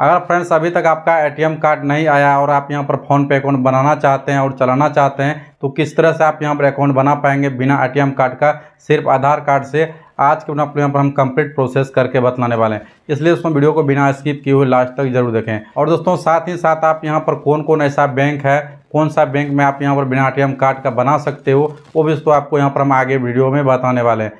अगर फ्रेंड्स अभी तक आपका एटीएम कार्ड नहीं आया और आप यहाँ पर फ़ोन पे अकाउंट बनाना चाहते हैं और चलाना चाहते हैं तो किस तरह से आप यहाँ पर अकाउंट बना पाएंगे बिना एटीएम कार्ड का सिर्फ आधार कार्ड से आज के अपने यहाँ पर हम कंप्लीट प्रोसेस करके बतलाने वाले हैं इसलिए उसमें वीडियो को बिना स्किप किए हुए लास्ट तक जरूर देखें और दोस्तों साथ ही साथ आप यहाँ पर कौन कौन ऐसा बैंक है कौन सा बैंक में आप यहाँ पर बिना ए कार्ड का बना सकते हो वो भी दोस्तों आपको यहाँ पर हम आगे वीडियो में बताने वाले हैं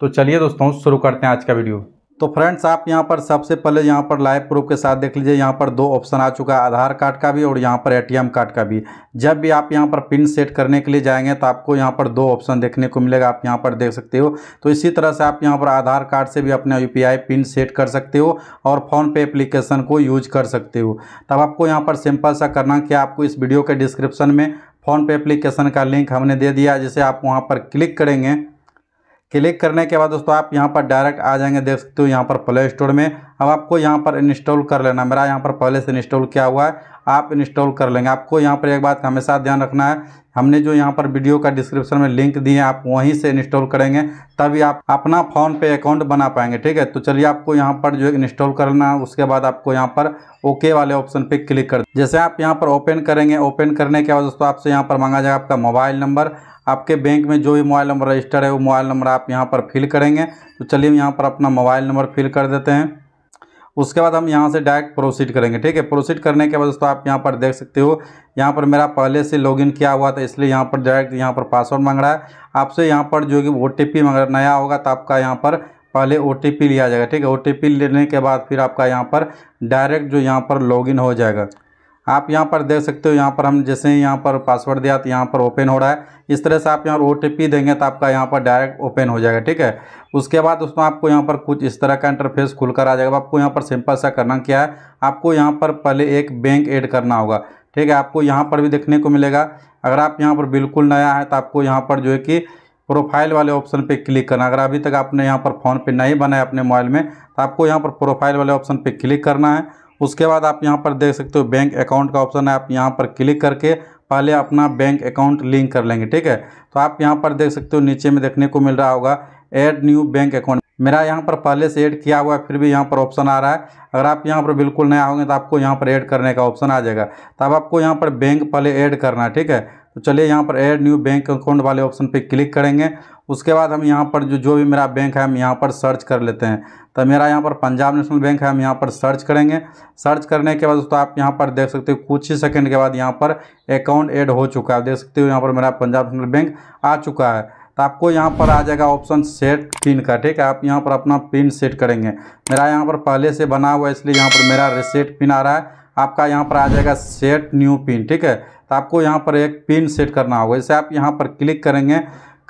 तो चलिए दोस्तों शुरू करते हैं आज का वीडियो तो फ्रेंड्स आप यहाँ पर सबसे पहले यहाँ पर लाइव प्रूफ के साथ देख लीजिए यहाँ पर दो ऑप्शन आ चुका है आधार कार्ड का भी और यहाँ पर एटीएम कार्ड का भी जब भी आप यहाँ पर पिन सेट करने के लिए जाएंगे तो आपको यहाँ पर दो ऑप्शन देखने को मिलेगा आप यहाँ पर देख सकते हो तो इसी तरह से आप यहाँ पर आधार कार्ड से भी अपना यू पिन सेट कर सकते हो और फ़ोनपे एप्लीकेशन को यूज़ कर सकते हो तब आपको यहाँ पर सिंपल सा करना कि आपको इस वीडियो के डिस्क्रिप्शन में फ़ोनपे एप्लीकेशन का लिंक हमने दे दिया जिसे आप वहाँ पर क्लिक करेंगे क्लिक करने के बाद दोस्तों आप यहाँ पर डायरेक्ट आ जाएंगे देख सकते हो यहाँ पर प्ले स्टोर में अब आपको यहाँ पर इंस्टॉल कर लेना मेरा यहाँ पर पहले से इंस्टॉल किया हुआ है आप इंस्टॉल कर लेंगे आपको यहाँ पर एक बात हमेशा ध्यान रखना है हमने जो यहाँ पर वीडियो का डिस्क्रिप्शन में लिंक दिए आप वहीं से इंस्टॉल करेंगे तभी आप अपना फ़ोन पे अकाउंट बना पाएंगे ठीक है तो चलिए आपको यहाँ पर जो इंस्टॉल करना है उसके बाद आपको यहाँ पर ओके वाले ऑप्शन पे क्लिक कर जैसे आप यहाँ पर ओपन करेंगे ओपन करने के बाद दोस्तों आपसे यहाँ पर मांगा जाएगा आपका मोबाइल नंबर आपके बैंक में जो भी मोबाइल नंबर रजिस्टर है वो मोबाइल नंबर आप यहाँ पर फिल करेंगे तो चलिए यहाँ पर अपना मोबाइल नंबर फिल कर देते हैं उसके बाद हम यहाँ से डायरेक्ट प्रोसीड करेंगे ठीक है प्रोसीड करने के बाद दोस्तों आप यहाँ पर देख सकते हो यहाँ पर मेरा पहले से लॉगिन किया हुआ था इसलिए यहाँ पर डायरेक्ट यहाँ पर पासवर्ड मांग रहा है आपसे यहाँ पर जो कि ओ टी मांग रहा नया होगा तो आपका यहाँ पर पहले ओ लिया जाएगा ठीक है ओ लेने के बाद फिर आपका यहाँ पर डायरेक्ट जो यहाँ पर लॉगिन हो जाएगा आप यहाँ पर देख सकते हो यहाँ पर हम जैसे ही यहाँ पर पासवर्ड दिया तो यहाँ पर ओपन हो रहा है इस तरह से आप यहाँ ओ देंगे तो आपका यहाँ पर डायरेक्ट ओपन हो जाएगा ठीक है उसके बाद उसमें आपको यहाँ पर कुछ इस तरह का इंटरफेस खुलकर आ जाएगा आपको यहाँ पर सिंपल सा करना क्या है आपको यहाँ पर पहले एक बैंक ऐड करना होगा ठीक है आपको यहाँ पर भी देखने को मिलेगा अगर आप यहाँ पर बिल्कुल नया है तो आपको यहाँ पर जो है कि प्रोफाइल वाले ऑप्शन पे क्लिक करना अगर अभी तक आपने यहाँ पर फ़ोन पे नहीं बनाया अपने मोबाइल में तो आपको यहाँ पर प्रोफाइल वाले ऑप्शन पे क्लिक करना है उसके बाद आप यहाँ पर देख सकते हो बैंक अकाउंट का ऑप्शन है आप यहाँ पर क्लिक करके पहले अपना बैंक अकाउंट लिंक कर लेंगे ठीक है तो आप यहाँ पर देख सकते हो नीचे में देखने को मिल रहा होगा ऐड न्यू बैंक अकाउंट मेरा यहाँ पर पहले से ऐड किया हुआ है फिर भी यहाँ पर ऑप्शन आ रहा है अगर आप यहाँ पर बिल्कुल नया होंगे तो आपको यहाँ पर ऐड करने का ऑप्शन आ जाएगा तब आपको यहाँ पर बैंक पहले ऐड करना है ठीक है तो चलिए यहाँ पर ऐड न्यू बैंक अकाउंट वाले ऑप्शन पे क्लिक करेंगे उसके बाद हम यहाँ पर जो जो भी मेरा बैंक है हम यहाँ पर सर्च कर लेते हैं तो मेरा यहाँ पर पंजाब नेशनल बैंक है हम यहाँ पर सर्च करेंगे सर्च करने के बाद दोस्तों आप यहाँ पर देख सकते हो कुछ ही सेकंड के बाद यहाँ पर अकाउंट ऐड हो चुका है देख सकते हो यहाँ पर मेरा पंजाब नेशनल बैंक आ चुका है तो आपको यहाँ पर आ जाएगा ऑप्शन सेट पिन का ठीक है आप यहाँ पर अपना पिन सेट करेंगे मेरा यहाँ पर पहले से बना हुआ है इसलिए यहाँ पर मेरा रिसेट पिन आ रहा है आपका यहाँ पर आ जाएगा सेट न्यू पिन ठीक है तो आपको यहाँ पर एक पिन सेट करना होगा जैसे आप यहाँ पर क्लिक करेंगे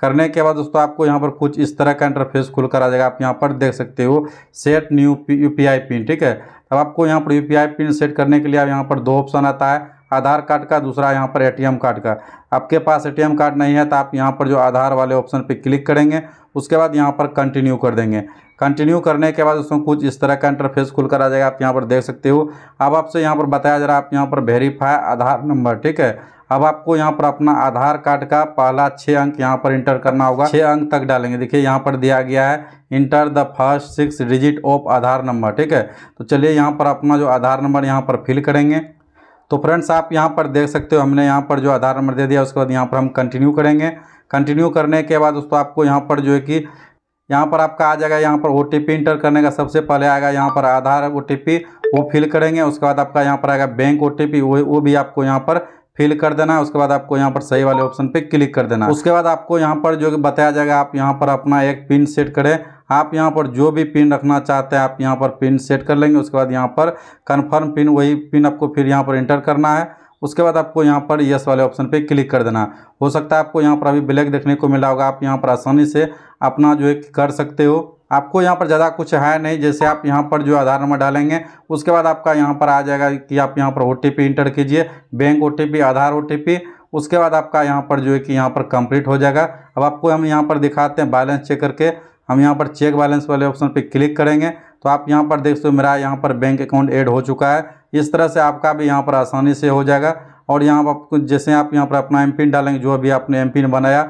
करने के बाद दोस्तों आपको यहाँ पर कुछ इस तरह का इंटरफेस खुल कर आ जाएगा आप यहाँ पर देख सकते हो set new U P pin ठीक है अब आपको यहाँ पर यू पिन सेट करने के लिए आप यहाँ पर दो ऑप्शन आता है आधार कार्ड का दूसरा यहाँ पर एटीएम कार्ड का आपके पास एटीएम कार्ड नहीं है तो आप यहाँ पर जो आधार वाले ऑप्शन पर क्लिक करेंगे उसके बाद यहाँ पर कंटिन्यू कर देंगे कंटिन्यू करने के बाद उसमें कुछ इस तरह का इंटरफेस खुल कर आ जाएगा आप यहाँ पर देख सकते हो अब आपसे यहाँ पर बताया जा रहा है आप यहाँ पर वेरीफाई आधार नंबर ठीक है अब आपको यहाँ पर अपना आधार कार्ड का पहला छः अंक यहाँ पर इंटर करना होगा छः अंक तक डालेंगे देखिए यहाँ पर दिया गया है enter the first six digit of Aadhaar number ठीक है तो चलिए यहाँ पर अपना जो आधार नंबर यहाँ पर फिल करेंगे तो फ्रेंड्स आप यहाँ पर देख सकते हो हमने यहाँ पर जो आधार नंबर दे दिया उसके बाद यहाँ पर हम कंटिन्यू करेंगे कंटिन्यू करने के बाद दोस्तों आपको यहाँ पर जो है कि यहाँ पर आपका आ जाएगा यहाँ पर ओ इंटर करने का सबसे पहले आएगा यहाँ पर आधार ओ वो फिल करेंगे उसके बाद आपका यहाँ पर आएगा बैंक ओ वो, वो भी आपको यहाँ पर फिल कर देना है उसके बाद आपको यहाँ पर सही वाले ऑप्शन पे क्लिक कर देना है उसके बाद आपको यहाँ पर जो बताया जाएगा आप यहाँ पर अपना एक पिन सेट करें आप यहाँ पर जो भी पिन रखना चाहते हैं आप यहाँ पर पिन सेट कर लेंगे उसके बाद यहाँ पर कन्फर्म पिन वही पिन आपको फिर यहाँ पर इंटर करना है उसके बाद आपको यहाँ पर यस वाले ऑप्शन पे क्लिक कर देना हो सकता है आपको यहाँ पर अभी ब्लैक देखने को मिला होगा आप यहाँ पर आसानी से अपना जो है कर सकते हो आपको यहाँ पर ज़्यादा कुछ है नहीं जैसे आप यहाँ पर जो आधार नंबर डालेंगे उसके बाद आपका यहाँ पर आ जाएगा कि आप यहाँ पर ओ इंटर कीजिए बैंक ओ आधार ओ उसके बाद आपका यहाँ पर जो है कि यहाँ पर कंप्लीट हो जाएगा अब आपको हम यहाँ पर दिखाते हैं बैलेंस चेक करके हम यहाँ पर चेक बैलेंस वाले ऑप्शन पर क्लिक करेंगे तो आप यहाँ पर देख सकते हो मेरा यहाँ पर बैंक अकाउंट ऐड हो चुका है इस तरह से आपका भी यहाँ पर आसानी से हो जाएगा और यहाँ पर आपको जैसे आप यहाँ पर अपना एम पिन डालेंगे जो अभी आपने एम पिन बनाया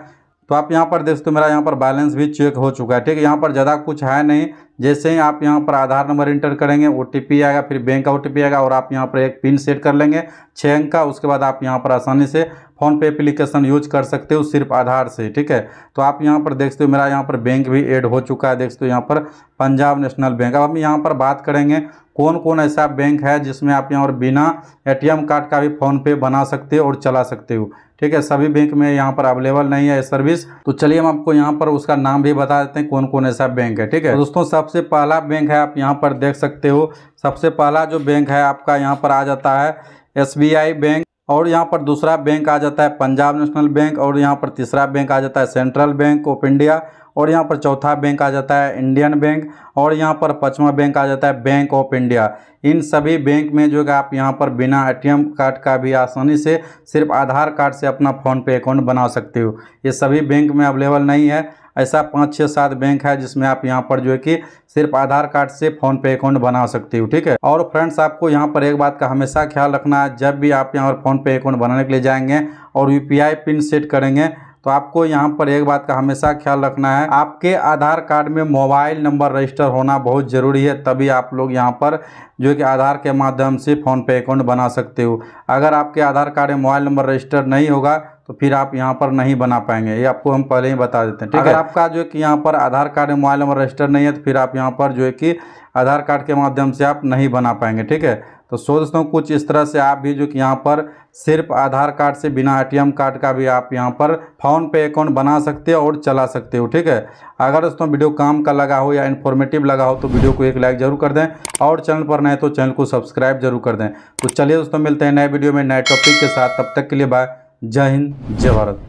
तो आप यहाँ पर देख सकते हो मेरा यहाँ पर बैलेंस भी चेक हो चुका है ठीक है यहाँ पर ज़्यादा कुछ है नहीं जैसे ही आप यहाँ पर आधार नंबर इंटर करेंगे ओ आएगा फिर बैंक का ओ आएगा और आप यहाँ पर एक पिन सेट कर लेंगे छः अंक का उसके बाद आप यहाँ पर आसानी से फ़ोन पे एप्लीकेशन यूज कर सकते हो सिर्फ आधार से ठीक है तो आप यहाँ पर देख सकते हो मेरा यहाँ पर बैंक भी एड हो चुका है देख सकते हो यहाँ पर पंजाब नेशनल बैंक अब हम यहाँ पर बात करेंगे कौन कौन ऐसा बैंक है जिसमें आप यहाँ पर बिना ए कार्ड का भी फ़ोनपे बना सकते हो और चला सकते हो ठीक है सभी बैंक में यहाँ पर अवेलेबल नहीं है सर्विस तो चलिए हम आपको यहाँ पर उसका नाम भी बता देते हैं कौन कौन ऐसा बैंक है ठीक है तो दोस्तों सबसे पहला बैंक है आप यहाँ पर देख सकते हो सबसे पहला जो बैंक है आपका यहाँ पर आ जाता है एस बैंक और यहाँ पर दूसरा बैंक आ जाता है पंजाब नेशनल बैंक और यहाँ पर तीसरा बैंक आ जाता है सेंट्रल बैंक ऑफ इंडिया और यहाँ पर चौथा बैंक आ जाता है इंडियन बैंक और यहाँ पर पचवा बैंक आ जाता है बैंक ऑफ इंडिया इन सभी बैंक में जो है आप यहाँ पर बिना एटीएम कार्ड का भी आसानी से सिर्फ आधार कार्ड से अपना फ़ोनपे अकाउंट बना सकते हो ये सभी बैंक में अवेलेबल नहीं है ऐसा पाँच छः सात बैंक है जिसमें आप यहाँ पर जो है कि सिर्फ आधार कार्ड से फोन पे अकाउंट बना सकते हो ठीक है और फ्रेंड्स आपको यहाँ पर एक बात का हमेशा ख्याल रखना है जब भी आप यहाँ पर फोन पे अकाउंट बनाने के लिए जाएंगे और यू पिन सेट करेंगे तो आपको यहाँ पर एक बात का हमेशा ख्याल रखना है आपके आधार कार्ड में मोबाइल नंबर रजिस्टर होना बहुत ज़रूरी है तभी आप लोग यहाँ पर जो कि आधार के माध्यम से फ़ोनपे अकाउंट बना सकते हो अगर आपके आधार कार्ड में मोबाइल नंबर रजिस्टर नहीं होगा तो फिर आप यहाँ पर नहीं बना पाएंगे ये आपको हम पहले ही बता देते हैं ठीक है आपका जो कि यहाँ पर Aadhaar card mobile number register नहीं है तो फिर आप यहाँ पर जो है कि आधार कार्ड के माध्यम से आप नहीं बना पाएंगे ठीक है तो सो दोस्तों कुछ इस तरह से आप भी जो कि यहाँ पर सिर्फ आधार कार्ड से बिना एटीएम कार्ड का भी आप यहाँ पर फ़ोन पे अकाउंट बना सकते हो और चला सकते हो ठीक है अगर दोस्तों वीडियो काम का लगा हो या इन्फॉर्मेटिव लगा हो तो वीडियो को एक लाइक जरूर कर दें और चैनल पर नए तो चैनल को सब्सक्राइब जरूर कर दें तो चलिए दोस्तों मिलते हैं नए वीडियो में नए टॉपिक के साथ तब तक के लिए बाय जय हिंद जय भारत